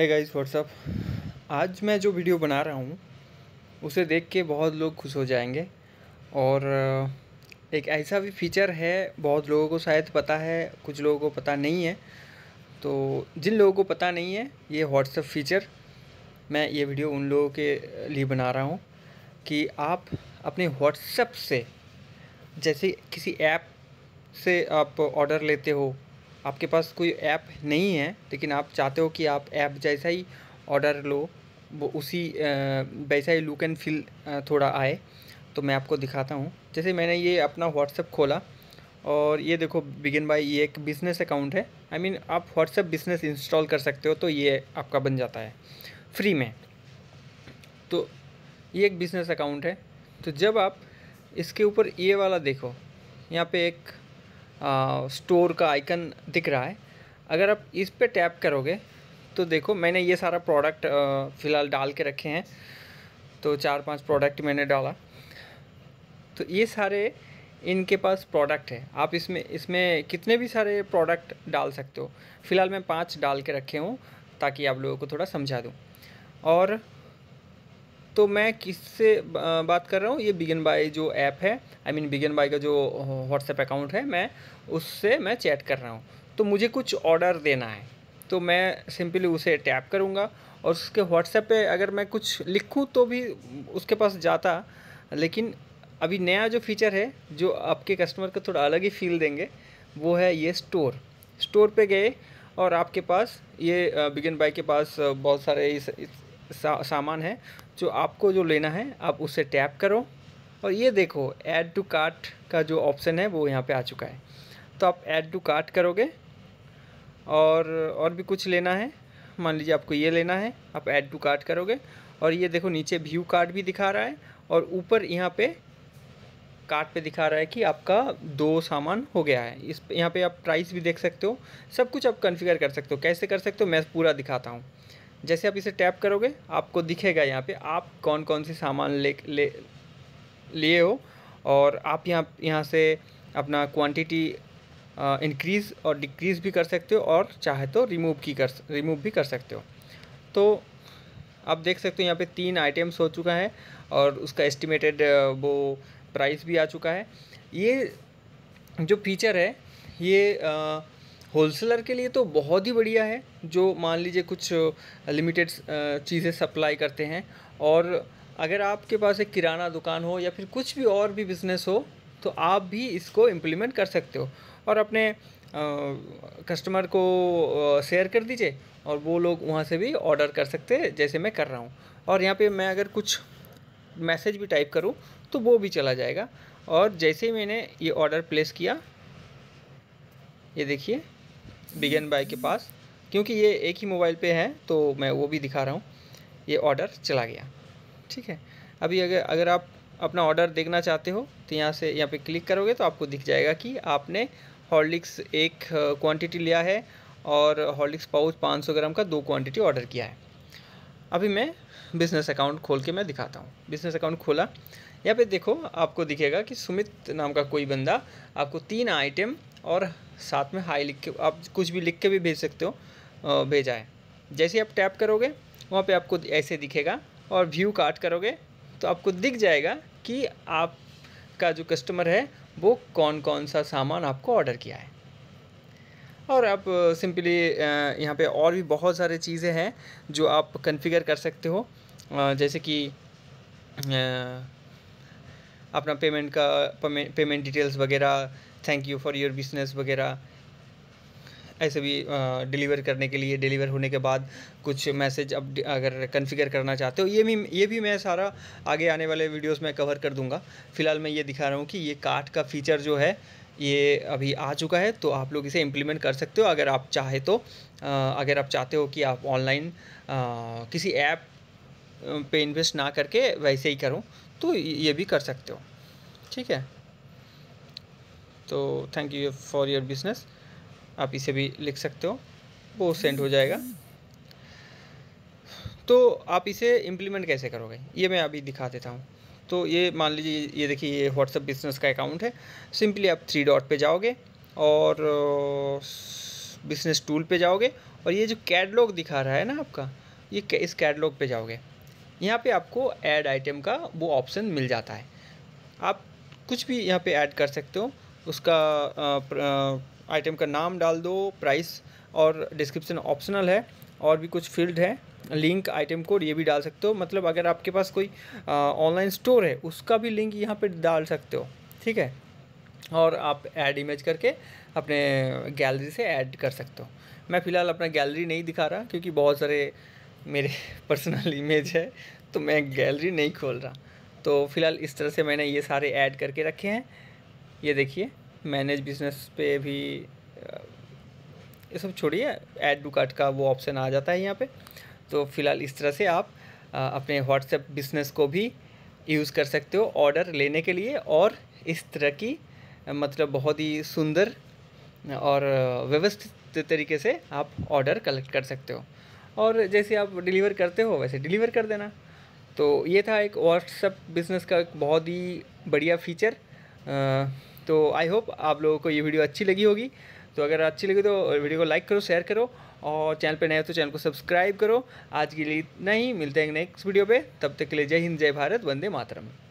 है guys what's up आज मैं जो वीडियो बना रहा हूँ उसे देख के बहुत लोग खुश हो जाएंगे और एक ऐसा भी फीचर है बहुत लोगों को शायद पता है कुछ लोगों को पता नहीं है तो जिन लोगों को पता नहीं है ये व्हाट्सअप फ़ीचर मैं ये वीडियो उन लोगों के लिए बना रहा हूँ कि आप अपने व्हाट्सएप से जैसे किसी ऐप से आप ऑर्डर लेते हो आपके पास कोई ऐप नहीं है लेकिन आप चाहते हो कि आप ऐप जैसा ही ऑर्डर लो वो उसी वैसा ही लुक एंड फील थोड़ा आए तो मैं आपको दिखाता हूँ जैसे मैंने ये अपना व्हाट्सअप खोला और ये देखो बिगिन बाई ये एक बिज़नेस अकाउंट है आई I मीन mean, आप व्हाट्सअप बिज़नेस इंस्टॉल कर सकते हो तो ये आपका बन जाता है फ्री में तो ये एक बिज़नेस अकाउंट है तो जब आप इसके ऊपर ये वाला देखो यहाँ पे एक स्टोर का आइकन दिख रहा है अगर आप इस पर टैप करोगे तो देखो मैंने ये सारा प्रोडक्ट फ़िलहाल डाल के रखे हैं तो चार पांच प्रोडक्ट मैंने डाला तो ये सारे इनके पास प्रोडक्ट है आप इसमें इसमें कितने भी सारे प्रोडक्ट डाल सकते हो फ़िलहाल मैं पांच डाल के रखे हूँ ताकि आप लोगों को थोड़ा समझा दूँ और तो मैं किससे बात कर रहा हूँ ये बिगन बाई जो ऐप है आई मीन बिगन बाई का जो व्हाट्सएप अकाउंट है मैं उससे मैं चैट कर रहा हूँ तो मुझे कुछ ऑर्डर देना है तो मैं सिंपली उसे टैप करूँगा और उसके व्हाट्सएप पे अगर मैं कुछ लिखूँ तो भी उसके पास जाता लेकिन अभी नया जो फीचर है जो आपके कस्टमर को थोड़ा अलग ही फील देंगे वो है ये स्टोर स्टोर पे गए और आपके पास ये बिगन बाई के पास बहुत सारे इस, इस सा, सामान है जो आपको जो लेना है आप उससे टैप करो और ये देखो ऐड टू कार्ट का जो ऑप्शन है वो यहाँ पे आ चुका है तो आप ऐड टू कार्ट करोगे और और भी कुछ लेना है मान लीजिए आपको ये लेना है आप ऐड टू कार्ट करोगे और ये देखो नीचे व्यू कार्ड भी दिखा रहा है और ऊपर यहाँ पे कार्ट पे दिखा रहा है कि आपका दो सामान हो गया है इस यहाँ पे आप प्राइस भी देख सकते हो सब कुछ आप कन्फिगर कर सकते हो कैसे कर सकते हो मैं पूरा दिखाता हूँ जैसे आप इसे टैप करोगे आपको दिखेगा यहाँ पे आप कौन कौन से सामान ले ले लिए हो और आप यहाँ यहाँ से अपना क्वांटिटी इंक्रीज़ और डिक्रीज़ भी कर सकते हो और चाहे तो रिमूव की कर रिमूव भी कर सकते हो तो आप देख सकते हो यहाँ पे तीन आइटम्स हो चुका है और उसका एस्टिमेटेड वो प्राइस भी आ चुका है ये जो फीचर है ये आ, होलसेलर के लिए तो बहुत ही बढ़िया है जो मान लीजिए कुछ लिमिटेड चीज़ें सप्लाई करते हैं और अगर आपके पास एक किराना दुकान हो या फिर कुछ भी और भी बिज़नेस हो तो आप भी इसको इम्प्लीमेंट कर सकते हो और अपने कस्टमर को शेयर कर दीजिए और वो लोग वहाँ से भी ऑर्डर कर सकते हैं जैसे मैं कर रहा हूँ और यहाँ पे मैं अगर कुछ मैसेज भी टाइप करूँ तो वो भी चला जाएगा और जैसे ही मैंने ये ऑर्डर प्लेस किया ये देखिए बिगेन बाय के पास क्योंकि ये एक ही मोबाइल पे है तो मैं वो भी दिखा रहा हूँ ये ऑर्डर चला गया ठीक है अभी अगर अगर आप अपना ऑर्डर देखना चाहते हो तो यहाँ से यहाँ पे क्लिक करोगे तो आपको दिख जाएगा कि आपने हॉर्लिक्स एक क्वांटिटी लिया है और हॉर्लिक्स पाउच 500 ग्राम का दो क्वांटिटी ऑर्डर किया है अभी मैं बिज़नेस अकाउंट खोल के मैं दिखाता हूँ बिज़नेस अकाउंट खोला यहाँ पे देखो आपको दिखेगा कि सुमित नाम का कोई बंदा आपको तीन आइटम और साथ में हाई लिख के आप कुछ भी लिख के भी भेज सकते हो भेजा है जैसे आप टैप करोगे वहाँ पे आपको ऐसे दिखेगा और व्यू काट करोगे तो आपको दिख जाएगा कि आपका जो कस्टमर है वो कौन कौन सा सामान आपको ऑर्डर किया है और आप सिंपली यहाँ पे और भी बहुत सारे चीज़ें हैं जो आप कन्फ़िगर कर सकते हो जैसे कि अपना पेमेंट का पेमेंट डिटेल्स वगैरह thank you for your business वगैरह ऐसे भी डिलीवर करने के लिए डिलीवर होने के बाद कुछ मैसेज अब अगर कन्फिगर करना चाहते हो ये भी ये भी मैं सारा आगे आने वाले वीडियोस में कवर कर दूंगा फिलहाल मैं ये दिखा रहा हूँ कि ये कार्ट का फीचर जो है ये अभी आ चुका है तो आप लोग इसे इम्प्लीमेंट कर सकते हो अगर आप चाहे तो अगर आप चाहते हो कि आप ऑनलाइन किसी ऐप पर इन्वेस्ट ना करके वैसे ही करो तो ये भी कर सकते हो ठीक है तो thank you for your business आप इसे भी लिख सकते हो वो सेंड हो जाएगा तो आप इसे इम्प्लीमेंट कैसे करोगे ये मैं अभी दिखा देता हूँ तो ये मान लीजिए ये देखिए ये व्हाट्सअप बिजनेस का अकाउंट है सिंपली आप थ्री डॉट पे जाओगे और बिजनेस uh, टूल पे जाओगे और ये जो कैटलॉग दिखा रहा है ना आपका ये इस कैटलॉग पे जाओगे यहाँ पे आपको ऐड आइटम का वो ऑप्शन मिल जाता है आप कुछ भी यहाँ पे ऐड कर सकते हो उसका आइटम का नाम डाल दो प्राइस और डिस्क्रिप्शन ऑप्शनल है और भी कुछ फील्ड है लिंक आइटम कोड ये भी डाल सकते हो मतलब अगर आपके पास कोई ऑनलाइन स्टोर है उसका भी लिंक यहाँ पे डाल सकते हो ठीक है और आप ऐड इमेज करके अपने गैलरी से ऐड कर सकते हो मैं फ़िलहाल अपना गैलरी नहीं दिखा रहा क्योंकि बहुत सारे मेरे पर्सनल इमेज है तो मैं गैलरी नहीं खोल रहा तो फ़िलहाल इस तरह से मैंने ये सारे ऐड करके रखे हैं ये देखिए मैनेज बिजनेस पे भी ये सब छोड़िए ऐड टू कार्ट का वो ऑप्शन आ जाता है यहाँ पे तो फिलहाल इस तरह से आप अपने व्हाट्सएप बिजनेस को भी यूज़ कर सकते हो ऑर्डर लेने के लिए और इस तरह की मतलब बहुत ही सुंदर और व्यवस्थित तरीके से आप ऑर्डर कलेक्ट कर सकते हो और जैसे आप डिलीवर करते हो वैसे डिलीवर कर देना तो ये था एक व्हाट्सअप बिज़नेस का एक बहुत ही बढ़िया फीचर तो आई होप आप लोगों को ये वीडियो अच्छी लगी होगी तो अगर अच्छी लगी तो वीडियो को लाइक करो शेयर करो और चैनल पे नए हो तो चैनल को सब्सक्राइब करो आज के लिए इतना ही मिलते हैं नेक्स्ट वीडियो पे तब तक के लिए जय हिंद जय भारत वंदे मातरम